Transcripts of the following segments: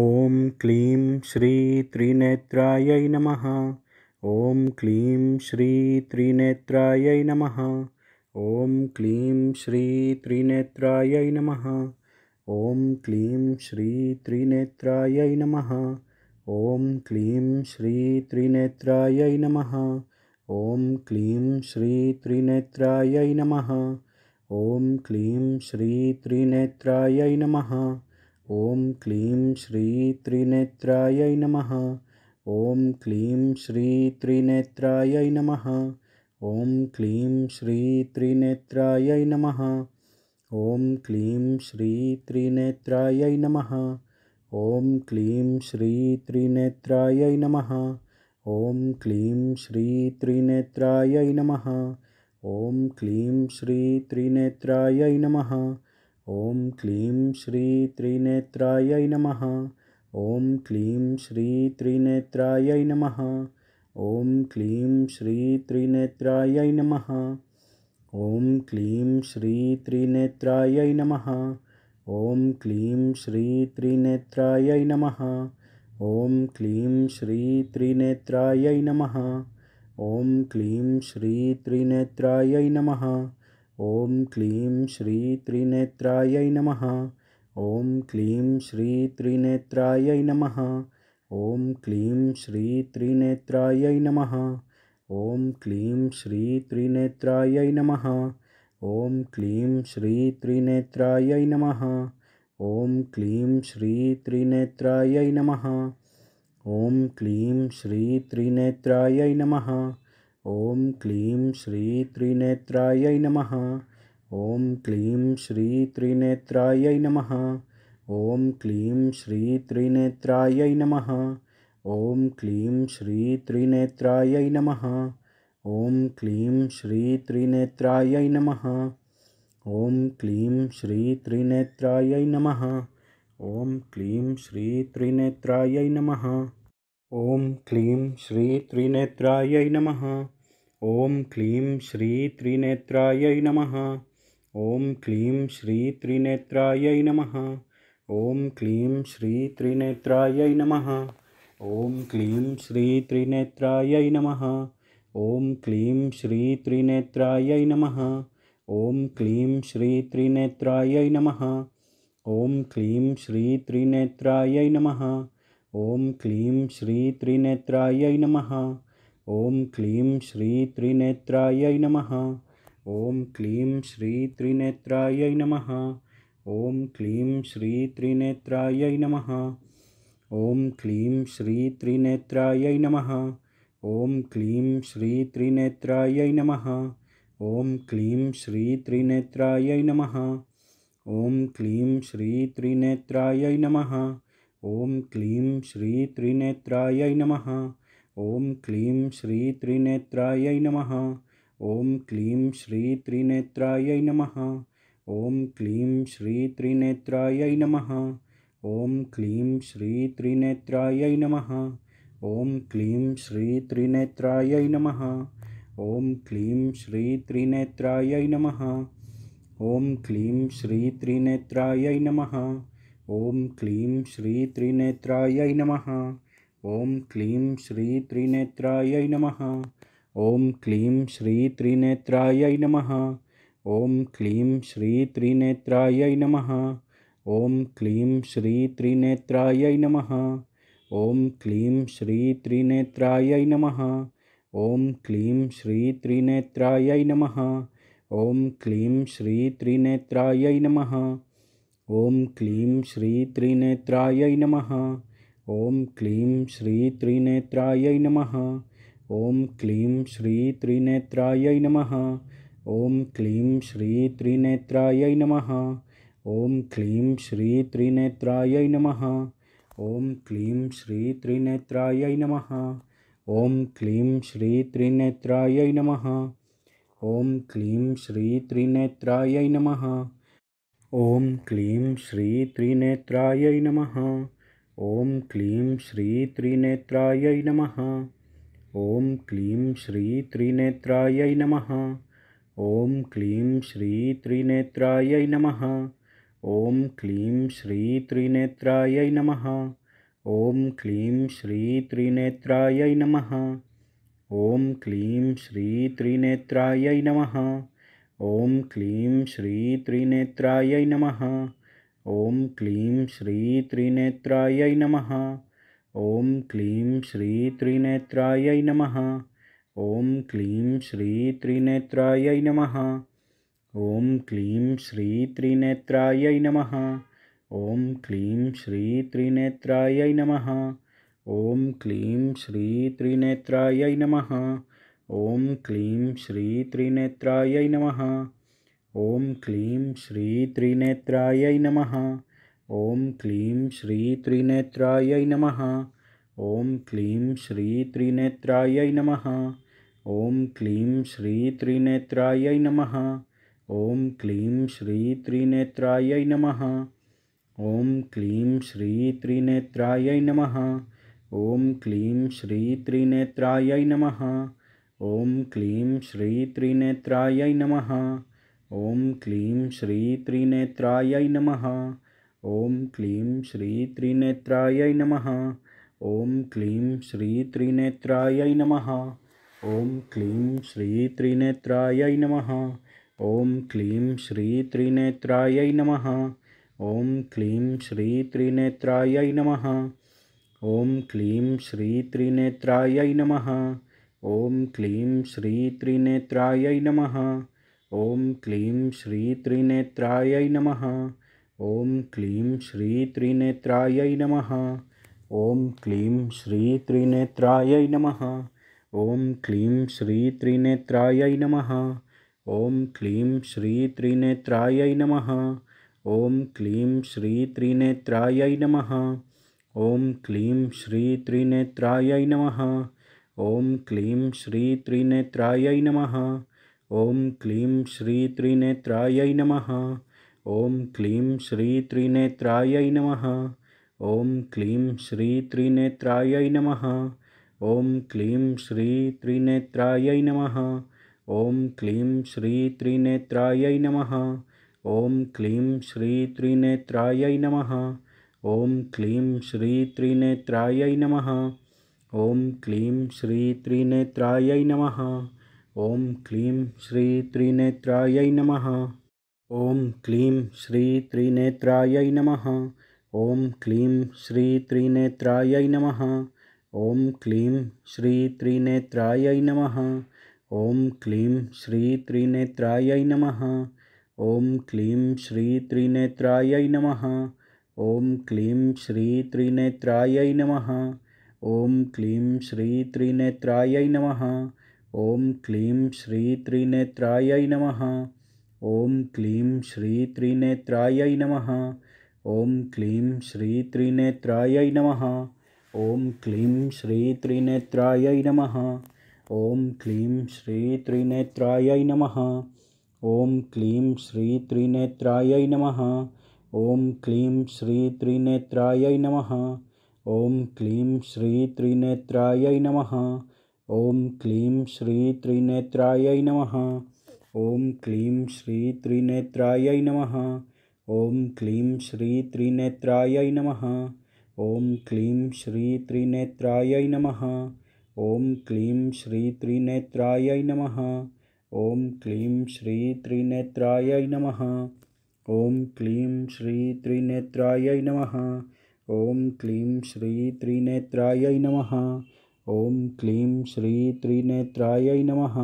ॐ क्लीं श्री त्रिनेत्रायै नमः ॐ क्लीं श्री त्रिनेत्रायै नमः ॐ क्लीं श्री त्रिनेत्रायै नमः ॐ क्लीं श्री त्रिनेत्रायै नमः ॐ क्लीं श्री त्रिनेत्रायै नमः ॐ क्लीं श्री त्रिनेत्रायै नमः ॐ क्लीं श्री त्रिनेत्रायै नमः ॐ क्लीं श्री त्रिनेत्रायै नमः ॐ क्लीं श्री त्रिनेत्रायै नमः ॐ क्लीं श्री त्रिनेत्रायै नमः ॐ क्लीं श्री त्रिनेत्रायै नमः ॐ क्लीं श्री त्रिनेत्रायै नमः ॐ क्लीं श्री त्रिनेत्रायै नमः ॐ क्लीं श्री त्रिनेत्रायै नमः ॐ क्लीं श्री त्रिनेत्रायै नमः ॐ क्लीं श्री त्रिनेत्रायै नमः ॐ क्लीं श्री त्रिनेत्रायै नमः ॐ क्लीं श्री त्रिनेत्रायै नमः ॐ क्लीं श्री त्रिनेत्रायै नमः ॐ क्लीं श्री त्रिनेत्रायै नमः ॐ क्लीं श्री त्रिनेत्रायै नमः ॐ क्लीं श्री त्रिनेत्रायै नमः ॐ क्लीं श्री त्रिनेत्रायै नमः ॐ क्लीं श्री त्रिनेत्रायै नमः ॐ क्लीं श्री त्रिनेत्रायै नमः ॐ क्लीं श्री त्रिनेत्रायै नमः ॐ क्लीं श्री त्रिनेत्रायै नमः ॐ क्लीं श्री त्रिनेत्रायै नमः ॐ क्लीं श्री त्रिनेत्रायै नमः ॐ क्लीं श्री त्रिनेत्रायै नमः ॐ क्लीं श्री त्रिनेत्रायै नमः ॐ क्लीं श्री त्रिनेत्रायै नमः ॐ क्लीं श्री त्रिनेत्रायै नमः ॐ क्लीं श्री त्रिनेत्रायै नमः ॐ क्लीं श्री त्रिनेत्रायै नमः ॐ क्लीं श्री त्रिनेत्रायै नमः ॐ क्लीं श्रीत्रिनेत्रायै नमः ॐ क्लीं श्रीत्रिनेत्रायै नमः ॐ क्लीं श्रीत्रिनेत्रायै नमः ॐ क्लीं श्रीत्रिनेत्रायै नमः ॐ क्लीं श्रीत्रिनेत्रायै नमः ॐ क्लीं श्रीत्रिनेत्रायै नमः ॐ क्लीं श्रीत्रिनेत्रायै नमः ॐ क्लीं श्रीत्रिनेत्रायै नमः ॐ क्लीं श्रीत्रिनेत्रायै नमः ॐ क्लीं श्रीत्रिनेत्रायै नमः ॐ श्री श्रीत्रिनेत्रायै नमः ॐ क्लीं श्रीत्रिनेत्रायै नमः ॐ श्री श्रीत्रिनेत्रायै नमः ॐ श्री श्रीत्रिनेत्रायै नमः ॐ क्लीं श्रीत्रिनेत्रायै नमः ॐ क्लीं श्रीत्रिनेत्रायै नमः ॐ क्लीं श्री त्रिनेत्रायै नमः ॐ क्लीं श्री त्रिनेत्रायै नमः ॐ क्लीं श्री त्रिनेत्रायै नमः ॐ क्लीं श्री त्रिनेत्रायै नमः ॐ क्लीं श्री त्रिनेत्रायै नमः ॐ क्लीं श्री त्रिनेत्रायै नमः ॐ क्लीं श्री त्रिनेत्रायै नमः ॐ क्लीं श्री त्रिनेत्रायै नमः ओम क्लीं श्री त्रिनेत्रायै नमः ॐ क्लीं श्री त्रिनेत्रायै नमः ॐ क्लीं श्री त्रिनेत्रायै नमः ॐ क्लीं श्री त्रिनेत्रायै नमः ॐ क्लीं श्री त्रिनेत्रायै नमः ॐ क्लीं श्री त्रिनेत्रायै नमः ॐ क्लीं श्री त्रिनेत्रायै नमः ॐ क्लीं श्री त्रिनेत्रायै नमः ॐ क्लीं श्री त्रिनेत्रायै नमः ॐ क्लीं श्री त्रिनेत्रायै नमः ॐ क्लीं श्री त्रिनेत्रायै नमः ॐ क्लीं श्री त्रिनेत्रायै नमः ॐ क्लीं श्री त्रिनेत्रायै नमः ॐ क्लीं श्री त्रिनेत्रायै नमः ॐ क्लीं श्री त्रिनेत्रायै नमः ॐ क्लीं श्री त्रिनेत्रायै नमः ॐ क्लीं श्री त्रिनेत्रायै नमः ॐ क्लीं श्री त्रिनेत्रायै नमः ॐ क्लीं श्री त्रिनेत्रायै नमः ॐ क्लीं श्री त्रिनेत्रायै नमः ॐ क्लीं श्री त्रिनेत्रायै नमः ॐ क्लीं श्री त्रिनेत्रायै नमः ॐ क्लीं श्री त्रिनेत्रायै नमः ॐ क्लीं श्री त्रिनेत्रायै नमः ॐ क्लीं श्री त्रिनेत्रायै नमः ॐ क्लीं श्री त्रिनेत्रायै नमः ॐ क्लीं श्री त्रिनेत्रायै नमः ॐ क्लीं श्री त्रिनेत्रायै नमः ॐ क्लीं श्री त्रिनेत्रायै नमः ॐ क्लीं श्री त्रिनेत्रायै नमः ॐ क्लीं श्रीत्रिनेत्रायै नमः ॐ क्लीं श्रीत्रिनेत्रायै नमः ॐ क्लीं श्रीत्रिनेत्रायै नमः ॐ क्लीं श्रीत्रिनेत्रायै नमः ॐ क्लीं श्रीत्रिनेत्रायै नमः ॐ क्लीं श्रीत्रिनेत्रायै नमः ॐ क्लीं श्रीत्रिनेत्रायै नमः ॐ क्लीं श्रीत्रिनेत्रायै नमः ॐ क्लीं श्री त्रिनेत्रायै नमः ॐ क्लीं श्री त्रिनेत्रायै नमः ॐ क्लीं श्री त्रिनेत्रायै नमः ॐ क्लीं श्री त्रिनेत्रायै नमः ॐ क्लीं श्री त्रिनेत्रायै नमः ॐ क्लीं श्री त्रिनेत्रायै नमः ॐ क्लीं श्री त्रिनेत्रायै नमः ॐ क्लीं श्री त्रिनेत्रायै नमः ॐ क्लीं श्रीत्रिनेत्रायै नमः ॐ क्लीं श्रीत्रिनेत्रायै नमः ॐ क्लीं श्रीत्रिनेत्रायै नमः ॐ क्लीं श्रीत्रिनेत्रायै नमः ॐ क्लीं श्रीत्रिनेत्रायै नमः ॐ क्लीं श्रीत्रिनेत्रायै नमः ॐ क्लीं श्रीत्रिनेत्रायै नमः ॐ क्लीं श्रीत्रिनेत्रायै नमः ॐ क्लीं श्रीत्रिनेत्रायै नमः ॐ क्लीं श्रीत्रिनेत्रायै नमः ॐ क्लीं श्रीत्रिनेत्रायै नमः ॐ क्लीं श्रीत्रिनेत्रायै नमः ॐ क्लीं श्रीत्रिनेत्रायै नमः ॐ क्लीं श्रीत्रिनेत्रायै नमः ॐ क्लीं श्रीत्रिनेत्रायै नमः ॐ क्लीं श्रीत्रिनेत्रायै नमः ॐ क्लीं श्री त्रिनेत्रायै नमः ॐ क्लीं श्री त्रिनेत्रायै नमः ॐ क्लीं श्री त्रिनेत्रायै नमः ॐ क्लीं श्री त्रिनेत्रायै नमः ॐ क्लीं श्री त्रिनेत्रायै नमः ॐ क्लीं श्री त्रिनेत्रायै नमः ॐ क्लीं श्री त्रिनेत्रायै नमः ॐ क्लीं श्री त्रिनेत्रायै नमः ॐ क्लीं श्री त्रिनेत्रायै नमः ॐ क्लीं श्री त्रिनेत्रायै नमः ॐ क्लीं श्री त्रिनेत्रायै नमः ॐ क्लीं श्री त्रिनेत्रायै नमः ॐ क्लीं श्री त्रिनेत्रायै नमः ॐ क्लीं श्री त्रिनेत्रायै नमः ॐ क्लीं श्री त्रिनेत्रायै नमः ॐ क्लीं श्री त्रिनेत्रायै नमः ओम क्लीं श्री त्रिनेत्रायै नमः ओम क्लीं श्री त्रिनेत्रायै नमः ओम क्लीं श्री त्रिनेत्रायै नमः ओम क्लीं श्री त्रिनेत्रायै नमः ओम क्लीं श्री त्रिनेत्रायै नमः ओम क्लीं श्री त्रिनेत्रायै नमः ओम क्लीं श्री त्रिनेत्रायै नमः ओम क्लीं श्री त्रिनेत्रायै नमः ओम क्लीम श्री त्रिनेत्राय नमः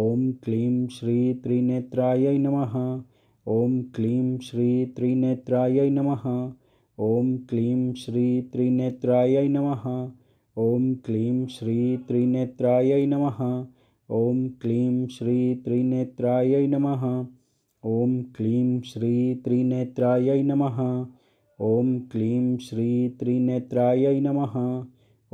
ओम क्लीम श्री त्रिनेत्राय नमः ओम क्लीम श्री त्रिनेत्राय नमः ओम क्लीम श्री त्रिनेत्राय नमः ओम क्लीम श्री त्रिनेत्राय नमः ओम क्लीम श्री त्रिनेत्राय नमः ओम क्लीम श्री त्रिनेत्राय नमः ओम क्लीम श्री त्रिनेत्राय नमः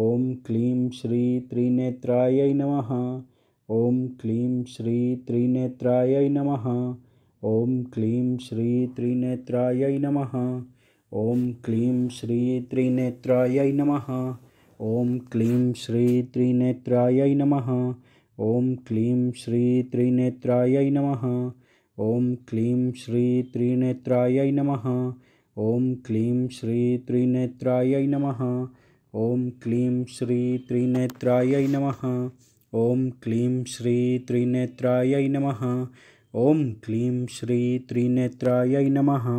ॐ क्लीं श्री त्रिनेत्रायै नमः ॐ क्लीं श्री त्रिनेत्रायै नमः ॐ क्लीं श्री त्रिनेत्रायै नमः ॐ क्लीं श्री त्रिनेत्रायै नमः ॐ क्लीं श्री त्रिनेत्रायै नमः ॐ क्लीं श्री त्रिनेत्रायै नमः ॐ क्लीं श्री त्रिनेत्रायै नमः ॐ क्लीं श्री त्रिनेत्रायै नमः ओम क्लीं श्री त्रिनेत्रायै नमः ओम क्लीं श्री त्रिनेत्रायै नमः ओम क्लीं श्री त्रिनेत्रायै नमः